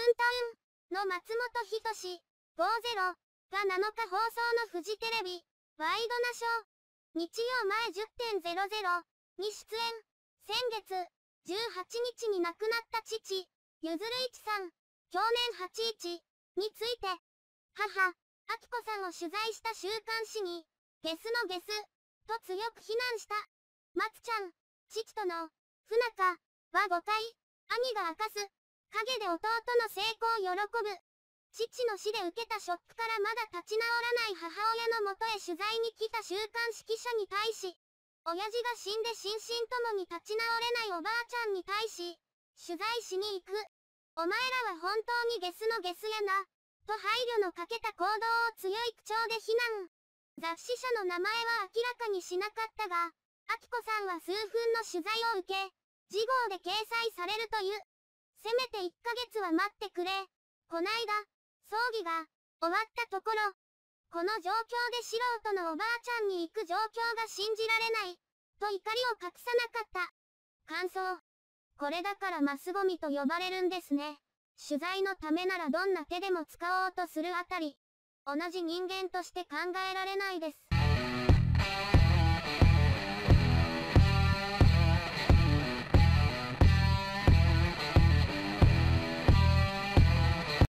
ウンタウンの松本人志50が7日放送のフジテレビワイドナショー日曜前10.00に出演先月18日に亡くなった父ゆずるいちさん去年81について母あきこさんを取材した週刊誌にゲスのゲスと強く非難した松ちゃん父との不仲は誤解兄が明かす陰で弟の成功を喜ぶ。父の死で受けたショックからまだ立ち直らない母親のもとへ取材に来た週刊式者に対し、親父が死んで心身ともに立ち直れないおばあちゃんに対し、取材しに行く。お前らは本当にゲスのゲスやな。と配慮のかけた行動を強い口調で非難。雑誌社の名前は明らかにしなかったが、明子さんは数分の取材を受け、事号で掲載されるという。せめて1ヶ月は待ってくれ。こないだ、葬儀が、終わったところ、この状況で素人のおばあちゃんに行く状況が信じられない、と怒りを隠さなかった。感想。これだからマスゴミと呼ばれるんですね。取材のためならどんな手でも使おうとするあたり、同じ人間として考えられないです。